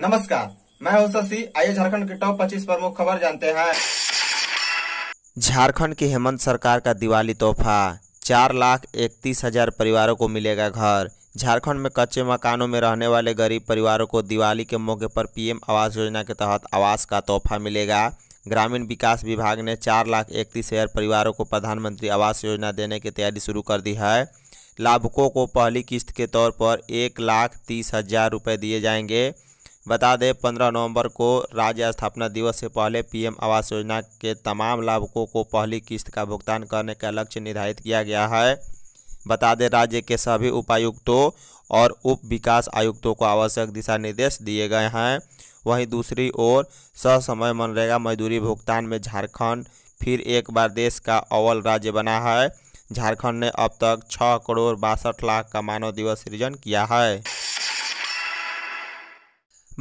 नमस्कार मैं हूं शशि आइए झारखंड के टॉप 25 प्रमुख खबर जानते हैं झारखंड की हेमंत सरकार का दिवाली तोहफा चार लाख इकतीस हजार परिवारों को मिलेगा घर झारखंड में कच्चे मकानों में रहने वाले गरीब परिवारों को दिवाली के मौके पर पीएम आवास योजना के तहत आवास का तोहफा मिलेगा ग्रामीण विकास विभाग ने चार लाख इकतीस हज़ार परिवारों को प्रधानमंत्री आवास योजना देने की तैयारी शुरू कर दी है लाभुकों को पहली किस्त के तौर पर एक लाख तीस हज़ार रुपये दिए जाएंगे बता दें पंद्रह नवंबर को राज्य स्थापना दिवस से पहले पीएम आवास योजना के तमाम लाभुकों को पहली किस्त का भुगतान करने का लक्ष्य निर्धारित किया गया है बता दें राज्य के सभी उपायुक्तों और उप विकास आयुक्तों को आवश्यक दिशा निर्देश दिए गए हैं वहीं दूसरी ओर ससमय मनरेगा मजदूरी भुगतान में झारखंड फिर एक बार देश का अव्वल राज्य बना है झारखंड ने अब तक छः करोड़ बासठ लाख का मानव दिवस सृजन किया है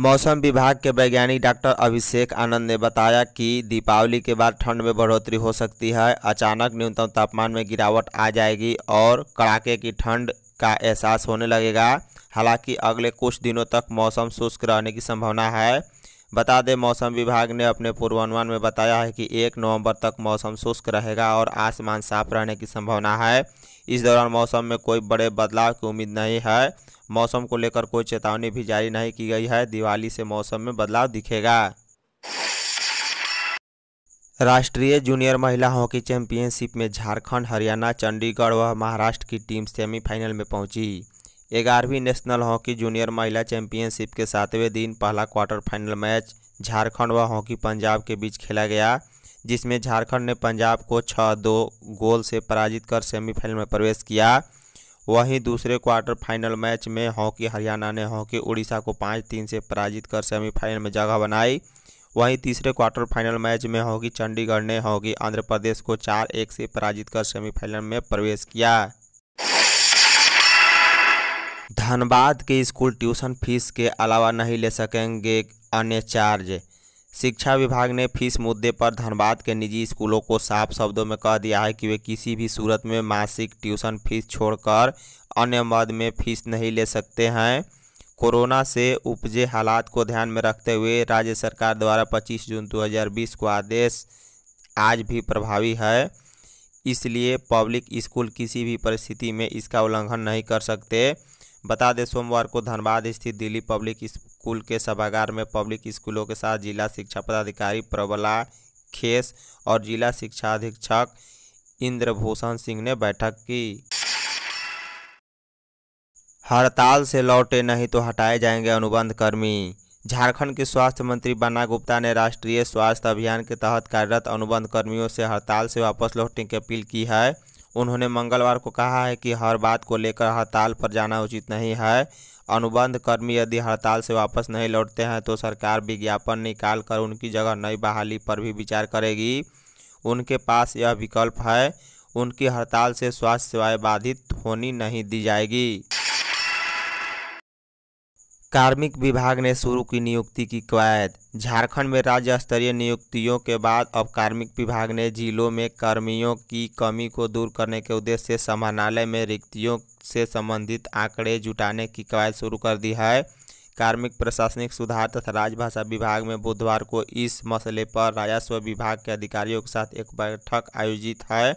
मौसम विभाग के वैज्ञानिक डॉक्टर अभिषेक आनंद ने बताया कि दीपावली के बाद ठंड में बढ़ोतरी हो सकती है अचानक न्यूनतम तापमान में गिरावट आ जाएगी और कड़ाके की ठंड का एहसास होने लगेगा हालांकि अगले कुछ दिनों तक मौसम शुष्क रहने की संभावना है बता दें मौसम विभाग ने अपने पूर्वानुमान में बताया है कि एक नवंबर तक मौसम शुष्क रहेगा और आसमान साफ रहने की संभावना है इस दौरान मौसम में कोई बड़े बदलाव की उम्मीद नहीं है मौसम को लेकर कोई चेतावनी भी जारी नहीं की गई है दिवाली से मौसम में बदलाव दिखेगा राष्ट्रीय जूनियर महिला हॉकी चैंपियनशिप में झारखंड, हरियाणा चंडीगढ़ व महाराष्ट्र की टीम सेमीफाइनल में पहुंची ग्यारहवीं नेशनल हॉकी जूनियर महिला चैंपियनशिप के सातवें दिन पहला क्वार्टर फाइनल मैच झारखंड व हॉकी पंजाब के बीच खेला गया जिसमें झारखंड ने पंजाब को छः दो गोल से पराजित कर सेमीफाइनल में प्रवेश किया वहीं दूसरे क्वार्टर फाइनल मैच में हॉकी हरियाणा ने हॉकी उड़ीसा को पाँच तीन से पराजित कर सेमीफाइनल में जगह बनाई वहीं तीसरे क्वार्टर फाइनल मैच में हॉकी चंडीगढ़ ने हॉकी आंध्र प्रदेश को चार एक से पराजित कर सेमीफाइनल में प्रवेश किया धनबाद के स्कूल ट्यूशन फीस के अलावा नहीं ले सकेंगे अन्य चार्ज शिक्षा विभाग ने फीस मुद्दे पर धनबाद के निजी स्कूलों को साफ शब्दों में कह दिया है कि वे किसी भी सूरत में मासिक ट्यूशन फीस छोड़कर अन्य मद में फीस नहीं ले सकते हैं कोरोना से उपजे हालात को ध्यान में रखते हुए राज्य सरकार द्वारा 25 जून 2020 को आदेश आज भी प्रभावी है इसलिए पब्लिक स्कूल किसी भी परिस्थिति में इसका उल्लंघन नहीं कर सकते बता दें सोमवार को धनबाद स्थित दिल्ली पब्लिक स्कूल के सभागार में पब्लिक स्कूलों के साथ जिला शिक्षा पदाधिकारी प्रबला खेस और जिला शिक्षा अधीक्षक इंद्रभूषण सिंह ने बैठक की हड़ताल से लौटे नहीं तो हटाए जाएंगे अनुबंध कर्मी झारखंड के स्वास्थ्य मंत्री बन्ना गुप्ता ने राष्ट्रीय स्वास्थ्य अभियान के तहत कार्यरत अनुबंध कर्मियों से हड़ताल से वापस लौटने की अपील की है उन्होंने मंगलवार को कहा है कि हर बात को लेकर हड़ताल पर जाना उचित नहीं है अनुबंध कर्मी यदि हड़ताल से वापस नहीं लौटते हैं तो सरकार विज्ञापन निकाल कर उनकी जगह नई बहाली पर भी विचार करेगी उनके पास यह विकल्प है उनकी हड़ताल से स्वास्थ्य सेवाएं बाधित होनी नहीं दी जाएगी कार्मिक विभाग ने शुरू की नियुक्ति की कवायद झारखंड में राज्य स्तरीय नियुक्तियों के बाद अब कार्मिक विभाग ने जिलों में कर्मियों की कमी को दूर करने के उद्देश्य से समाहरणालय में रिक्तियों से संबंधित आंकड़े जुटाने की कवायद शुरू कर दी है कार्मिक प्रशासनिक सुधार तथा राजभाषा विभाग में बुधवार को इस मसले पर राजस्व विभाग के अधिकारियों के साथ एक बैठक आयोजित है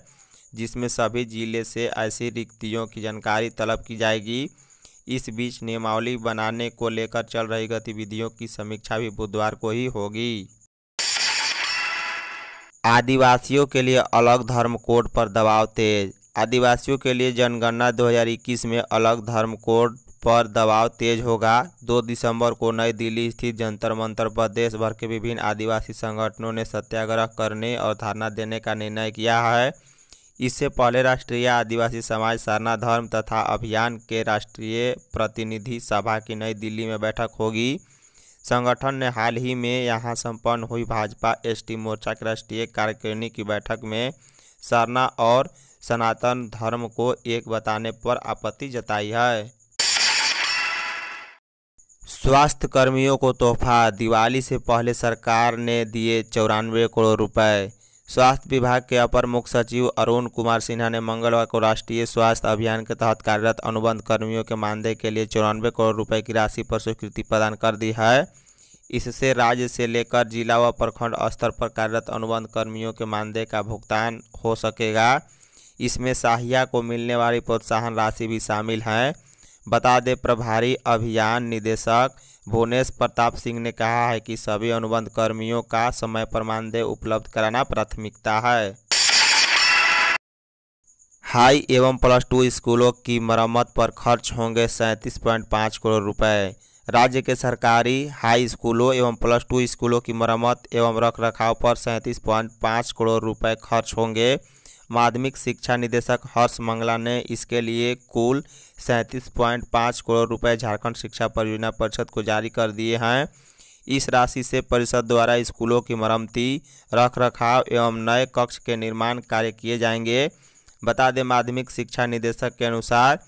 जिसमें सभी जिले से ऐसी रिक्तियों की जानकारी तलब की जाएगी इस बीच नियमावली बनाने को लेकर चल रही गतिविधियों की समीक्षा भी बुधवार को ही होगी आदिवासियों के लिए अलग धर्म कोड पर दबाव तेज आदिवासियों के लिए जनगणना 2021 में अलग धर्म कोड पर दबाव तेज होगा 2 दिसंबर को नई दिल्ली स्थित जंतर मंतर पर देश भर के विभिन्न आदिवासी संगठनों ने सत्याग्रह करने और धरना देने का निर्णय किया है इससे पहले राष्ट्रीय आदिवासी समाज सरना धर्म तथा अभियान के राष्ट्रीय प्रतिनिधि सभा की नई दिल्ली में बैठक होगी संगठन ने हाल ही में यहां संपन्न हुई भाजपा एसटी मोर्चा के राष्ट्रीय कार्यकारिणी की बैठक में सरना और सनातन धर्म को एक बताने पर आपत्ति जताई है स्वास्थ्य कर्मियों को तोहफा दिवाली से पहले सरकार ने दिए चौरानवे करोड़ रुपए स्वास्थ्य विभाग के अपर मुख्य सचिव अरुण कुमार सिन्हा ने मंगलवार को राष्ट्रीय स्वास्थ्य अभियान के तहत कार्यरत अनुबंध कर्मियों के मानदेय के लिए चौरानवे करोड़ रुपए की राशि पर स्वीकृति प्रदान कर दी है इससे राज्य से लेकर जिला व प्रखंड स्तर पर कार्यरत अनुबंध कर्मियों के मानदेय का भुगतान हो सकेगा इसमें साहिया को मिलने वाली प्रोत्साहन राशि भी शामिल हैं बता दें प्रभारी अभियान निदेशक भुवनेश प्रताप सिंह ने कहा है कि सभी अनुबंध कर्मियों का समय पर मानदेय उपलब्ध कराना प्राथमिकता है हाई एवं प्लस टू स्कूलों की मरम्मत पर खर्च होंगे सैंतीस पॉइंट पाँच करोड़ रुपए राज्य के सरकारी हाई स्कूलों एवं प्लस टू स्कूलों की मरम्मत एवं रख रखाव पर सैंतीस पॉइंट पाँच करोड़ रुपए खर्च होंगे माध्यमिक शिक्षा निदेशक हर्ष मंगला ने इसके लिए कुल सैंतीस पॉइंट पाँच करोड़ रुपए झारखंड शिक्षा परियोजना परिषद को जारी कर दिए हैं इस राशि से परिषद द्वारा स्कूलों की मरम्मती रख रखाव एवं नए कक्ष के निर्माण कार्य किए जाएंगे बता दें माध्यमिक शिक्षा निदेशक के अनुसार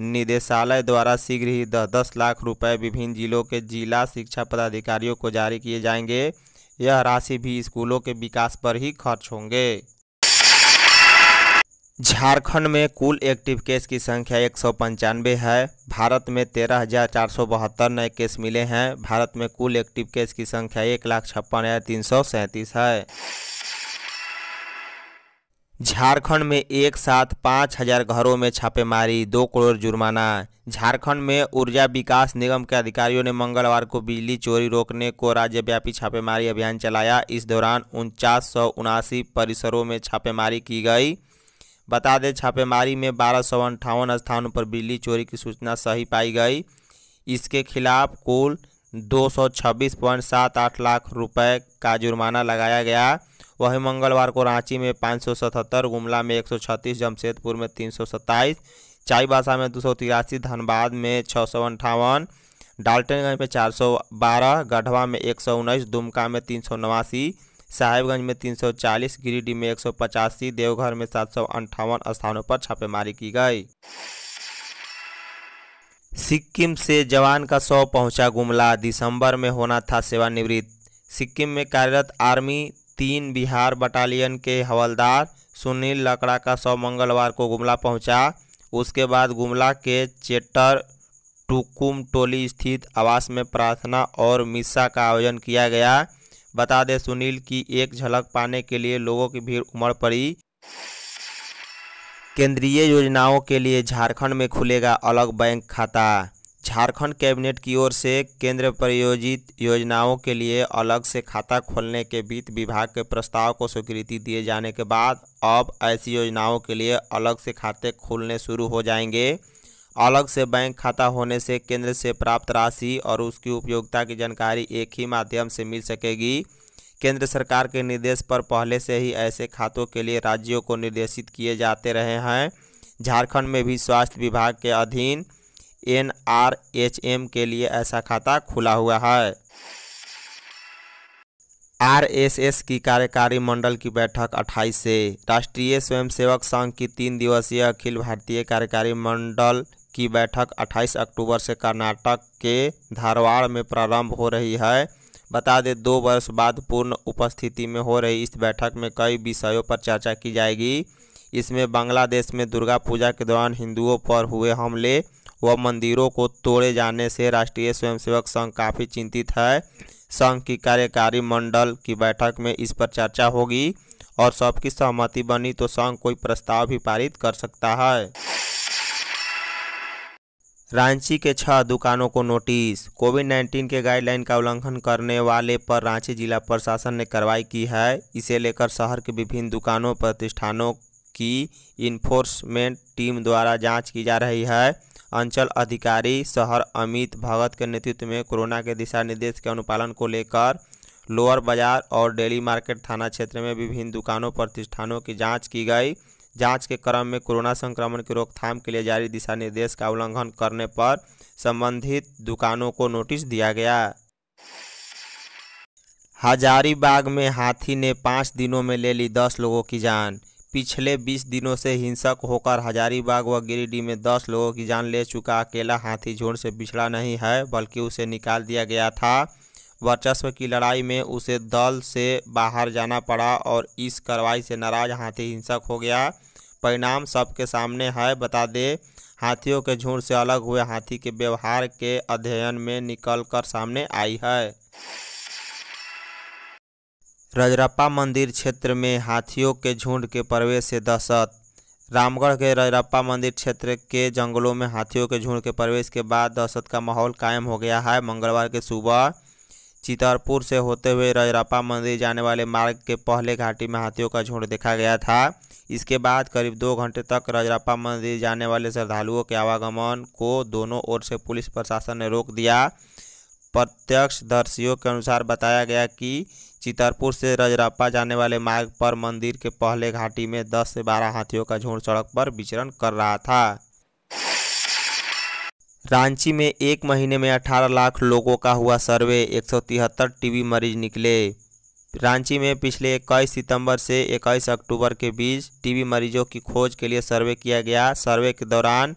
निदेशालय द्वारा शीघ्र ही दस दस लाख रुपए विभिन्न जिलों के जिला शिक्षा पदाधिकारियों को जारी किए जाएंगे यह राशि भी स्कूलों के विकास पर ही खर्च होंगे झारखंड में कुल एक्टिव केस की संख्या एक सौ पंचानवे है भारत में तेरह हज़ार चार सौ बहत्तर नए केस मिले हैं भारत में कुल एक्टिव केस की संख्या एक लाख छप्पन हज़ार तीन सौ सैंतीस है झारखंड में एक साथ पाँच हजार घरों में छापेमारी दो करोड़ जुर्माना झारखंड में ऊर्जा विकास निगम के अधिकारियों ने मंगलवार को बिजली चोरी रोकने को राज्यव्यापी छापेमारी अभियान चलाया इस दौरान उनचास सौ उनासी परिसरों में छापेमारी की गई बता दें छापेमारी में बारह सौ अंठावन स्थानों पर बिजली चोरी की सूचना सही पाई गई इसके खिलाफ कुल दो सौ छब्बीस पॉइंट सात आठ लाख रुपए का जुर्माना लगाया गया वहीं मंगलवार को रांची में पाँच सौ सतहत्तर गुमला में एक सौ छत्तीस जमशेदपुर में तीन सौ सत्ताईस चाईबासा में दो सौ तिरासी धनबाद में छः सौ अंठावन डाल्टनगंज में चार सौ बारह गढ़वा में एक सौ उन्नीस दुमका में तीन सौ नवासी साहेबगंज में 340, गिरिडीह में एक देवघर में सात स्थानों पर छापेमारी की गई सिक्किम से जवान का शव पहुंचा गुमला दिसंबर में होना था सेवानिवृत्त सिक्किम में कार्यरत आर्मी तीन बिहार बटालियन के हवलदार सुनील लकड़ा का शव मंगलवार को गुमला पहुंचा उसके बाद गुमला के चेटर टुकुम टोली स्थित आवास में प्रार्थना और मिसा का आयोजन किया गया बता दें सुनील की एक झलक पाने के लिए लोगों की भीड़ उमड़ पड़ी केंद्रीय योजनाओं के लिए झारखंड में खुलेगा अलग बैंक खाता झारखंड कैबिनेट की ओर से केंद्र प्रायोजित योजनाओं के लिए अलग से खाता खोलने के वित्त विभाग के प्रस्ताव को स्वीकृति दिए जाने के बाद अब ऐसी योजनाओं के लिए अलग से खाते खोलने शुरू हो जाएंगे अलग से बैंक खाता होने से केंद्र से प्राप्त राशि और उसकी उपयोगिता की जानकारी एक ही माध्यम से मिल सकेगी केंद्र सरकार के निर्देश पर पहले से ही ऐसे खातों के लिए राज्यों को निर्देशित किए जाते रहे हैं झारखंड में भी स्वास्थ्य विभाग के अधीन एन आर एच एम के लिए ऐसा खाता खुला हुआ है आरएसएस की कार्यकारी मंडल की बैठक 28 से राष्ट्रीय स्वयंसेवक संघ की तीन दिवसीय अखिल भारतीय कार्यकारी मंडल की बैठक 28 अक्टूबर से कर्नाटक के धारवाड़ में प्रारंभ हो रही है बता दें दो वर्ष बाद पूर्ण उपस्थिति में हो रही इस बैठक में कई विषयों पर चर्चा की जाएगी इसमें बांग्लादेश में दुर्गा पूजा के दौरान हिंदुओं पर हुए हमले व मंदिरों को तोड़े जाने से राष्ट्रीय स्वयंसेवक संघ काफ़ी चिंतित है संघ की कार्यकारी मंडल की बैठक में इस पर चर्चा होगी और सबकी सहमति बनी तो संघ कोई प्रस्ताव भी पारित कर सकता है रांची के छह दुकानों को नोटिस कोविड 19 के गाइडलाइन का उल्लंघन करने वाले पर रांची जिला प्रशासन ने कार्रवाई की है इसे लेकर शहर के विभिन्न दुकानों प्रतिष्ठानों की इन्फोर्समेंट टीम द्वारा जांच की जा रही है अंचल अधिकारी शहर अमित भगत के नेतृत्व में कोरोना के दिशा निर्देश के अनुपालन को लेकर लोअर बाजार और डेली मार्केट थाना क्षेत्र में विभिन्न दुकानों प्रतिष्ठानों की जाँच की गई जांच के क्रम में कोरोना संक्रमण की रोकथाम के लिए जारी दिशा निर्देश का उल्लंघन करने पर संबंधित दुकानों को नोटिस दिया गया हजारीबाग में हाथी ने पाँच दिनों में ले ली दस लोगों की जान पिछले बीस दिनों से हिंसक होकर हजारीबाग व गिरिडीह में दस लोगों की जान ले चुका अकेला हाथी झुंड से बिछड़ा नहीं है बल्कि उसे निकाल दिया गया था वर्चस्व की लड़ाई में उसे दल से बाहर जाना पड़ा और इस कार्रवाई से नाराज हाथी हिंसक हो गया परिणाम सबके सामने है बता दे हाथियों के झुंड से अलग हुए हाथी के व्यवहार के अध्ययन में निकल कर सामने आई है रजरप्पा मंदिर क्षेत्र में हाथियों के झुंड के प्रवेश से दहशत रामगढ़ के रजरप्पा मंदिर क्षेत्र के जंगलों में हाथियों के झुंड के प्रवेश के बाद दहशत का माहौल कायम हो गया है मंगलवार के सुबह चितरपुर से होते हुए रजरापा मंदिर जाने वाले मार्ग के पहले घाटी में हाथियों का झुंड देखा गया था इसके बाद करीब दो घंटे तक रजरापा मंदिर जाने वाले श्रद्धालुओं के आवागमन को दोनों ओर से पुलिस प्रशासन ने रोक दिया प्रत्यक्षदर्शियों के अनुसार बताया गया कि चितरपुर से रजरापा जाने वाले मार्ग पर मंदिर के पहले घाटी में 10 से 12 हाथियों का झुंड सड़क पर विचरण कर रहा था रांची में एक महीने में 18 लाख लोगों का हुआ सर्वे एक सौ तिहत्तर मरीज निकले रांची में पिछले इक्कीस सितंबर से 21 अक्टूबर के बीच टीबी मरीजों की खोज के लिए सर्वे किया गया सर्वे के दौरान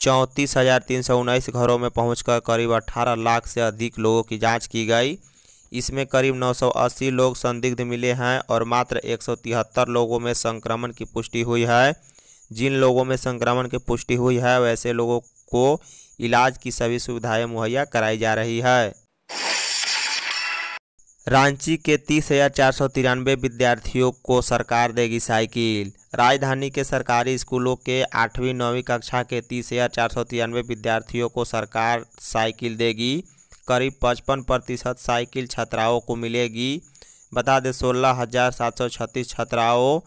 चौंतीस हज़ार तीन सौ उन्नीस घरों में पहुंचकर करीब 18 लाख से अधिक लोगों की जांच की गई इसमें करीब 980 लोग संदिग्ध मिले हैं और मात्र एक लोगों में संक्रमण की पुष्टि हुई है जिन लोगों में संक्रमण की पुष्टि हुई है वैसे लोगों को इलाज की सभी सुविधाएं मुहैया कराई जा रही है रांची के तीस हजार चार सौ तिरानवे विद्यार्थियों को सरकार देगी साइकिल राजधानी के सरकारी स्कूलों के आठवीं नौवीं कक्षा के तीस हजार चार सौ तिरानवे विद्यार्थियों को सरकार साइकिल देगी करीब पचपन प्रतिशत साइकिल छात्राओं को मिलेगी बता दें सोलह हजार सात सौ छत्तीस छात्राओं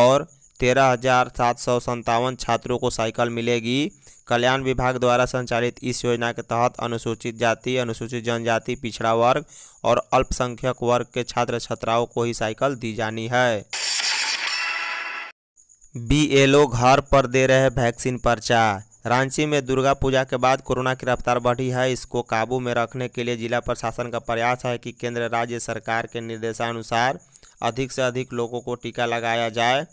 और तेरह हजार सात सौ सत्तावन छात्रों को साइकिल मिलेगी कल्याण विभाग द्वारा संचालित इस योजना के तहत अनुसूचित जाति अनुसूचित जनजाति पिछड़ा वर्ग और अल्पसंख्यक वर्ग के छात्र छात्राओं को ही साइकिल दी जानी है बीएलओ घर पर दे रहे वैक्सीन पर्चा रांची में दुर्गा पूजा के बाद कोरोना की रफ्तार बढ़ी है इसको काबू में रखने के लिए जिला प्रशासन का प्रयास है कि केंद्र राज्य सरकार के निर्देशानुसार अधिक से अधिक लोगों को टीका लगाया जाए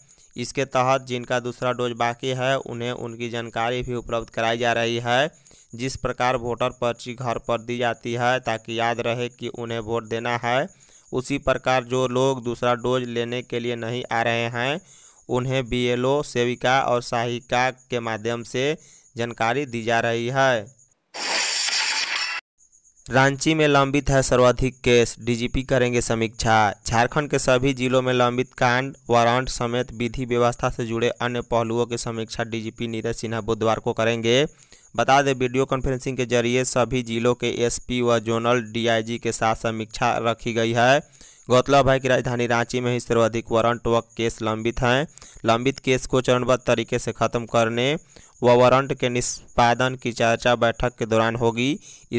इसके तहत जिनका दूसरा डोज बाकी है उन्हें उनकी जानकारी भी उपलब्ध कराई जा रही है जिस प्रकार वोटर पर्ची घर पर दी जाती है ताकि याद रहे कि उन्हें वोट देना है उसी प्रकार जो लोग दूसरा डोज लेने के लिए नहीं आ रहे हैं उन्हें बीएलओ सेविका और सहायिका के माध्यम से जानकारी दी जा रही है रांची में लंबित है सर्वाधिक केस डीजीपी करेंगे समीक्षा झारखंड के सभी जिलों में लंबित कांड वारंट समेत विधि व्यवस्था से जुड़े अन्य पहलुओं की समीक्षा डीजीपी नीरज सिन्हा बुधवार को करेंगे बता दें वीडियो कॉन्फ्रेंसिंग के जरिए सभी जिलों के एसपी व जोनल डीआईजी के साथ समीक्षा रखी गई है गौरतलब है कि राजधानी रांची में ही सर्वाधिक वारंट व केस लंबित हैं लंबित केस को चरणबद्ध तरीके से ख़त्म करने व वारंट के निष्पादन की चर्चा बैठक के दौरान होगी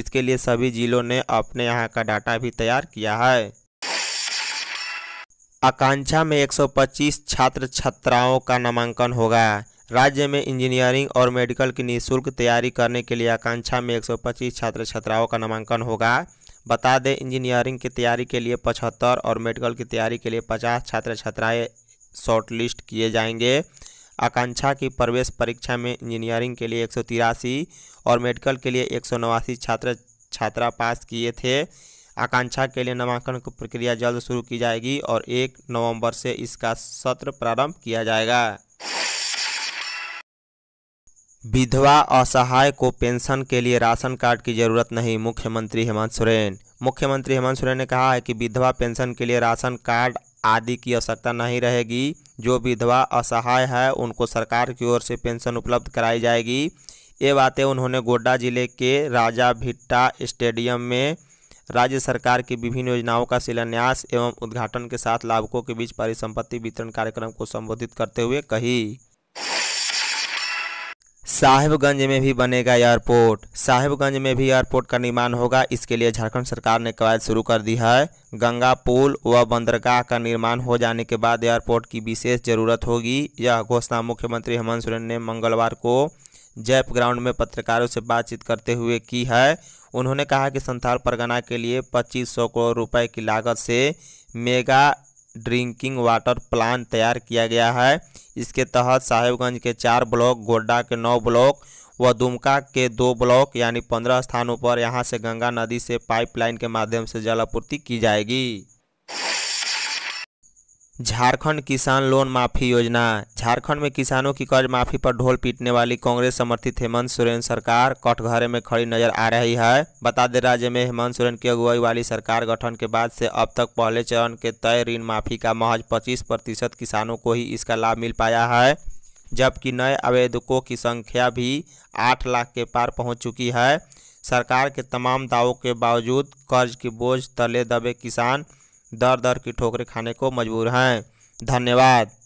इसके लिए सभी जिलों ने अपने यहाँ का डाटा भी तैयार किया है आकांक्षा में 125 छात्र छात्राओं का नामांकन होगा राज्य में इंजीनियरिंग और मेडिकल की निःशुल्क तैयारी करने के लिए आकांक्षा में 125 छात्र छात्राओं का नामांकन होगा बता दें इंजीनियरिंग की तैयारी के लिए पचहत्तर और मेडिकल की तैयारी के लिए पचास छात्र छात्राएँ शॉर्टलिस्ट किए जाएंगे आकांक्षा की प्रवेश परीक्षा में इंजीनियरिंग के लिए एक और मेडिकल के लिए एक छात्र छात्रा पास किए थे आकांक्षा के लिए नामांकन की प्रक्रिया जल्द शुरू की जाएगी और एक नवंबर से इसका सत्र प्रारंभ किया जाएगा विधवा असहाय को पेंशन के लिए राशन कार्ड की जरूरत नहीं मुख्यमंत्री हेमंत सोरेन मुख्यमंत्री हेमंत सोरेन ने कहा है कि विधवा पेंशन के लिए राशन कार्ड आदि की आवश्यकता नहीं रहेगी जो विधवा असहाय है उनको सरकार की ओर से पेंशन उपलब्ध कराई जाएगी ये बातें उन्होंने गोड्डा जिले के राजा भिट्टा स्टेडियम में राज्य सरकार की विभिन्न योजनाओं का शिलान्यास एवं उद्घाटन के साथ लाभुकों के बीच परिसंपत्ति वितरण कार्यक्रम को संबोधित करते हुए कही साहिबगंज में भी बनेगा एयरपोर्ट साहिबगंज में भी एयरपोर्ट का निर्माण होगा इसके लिए झारखंड सरकार ने कवायद शुरू कर दी है गंगा पुल व बंदरगाह का निर्माण हो जाने के बाद एयरपोर्ट की विशेष जरूरत होगी यह घोषणा मुख्यमंत्री हेमंत सोरेन ने मंगलवार को जैप ग्राउंड में पत्रकारों से बातचीत करते हुए की है उन्होंने कहा कि संथाल परगना के लिए पच्चीस करोड़ रुपये की लागत से मेगा ड्रिंकिंग वाटर प्लान तैयार किया गया है इसके तहत साहेबगंज के चार ब्लॉक गोड्डा के नौ ब्लॉक व दुमका के दो ब्लॉक यानी पंद्रह स्थानों पर यहां से गंगा नदी से पाइपलाइन के माध्यम से जलापूर्ति की जाएगी झारखंड किसान लोन माफी योजना झारखंड में किसानों की कर्ज माफी पर ढोल पीटने वाली कांग्रेस समर्थित हेमंत सोरेन सरकार कटघरे में खड़ी नजर आ रही है बता दें राज्य में हेमंत सोरेन की अगुवाई वाली सरकार गठन के बाद से अब तक पहले चरण के तय ऋण माफी का महज 25 प्रतिशत किसानों को ही इसका लाभ मिल पाया है जबकि नए आवेदकों की संख्या भी आठ लाख के पार पहुँच चुकी है सरकार के तमाम दावों के बावजूद कर्ज के बोझ तले दबे किसान दर दर की ठोकरें खाने को मजबूर हैं धन्यवाद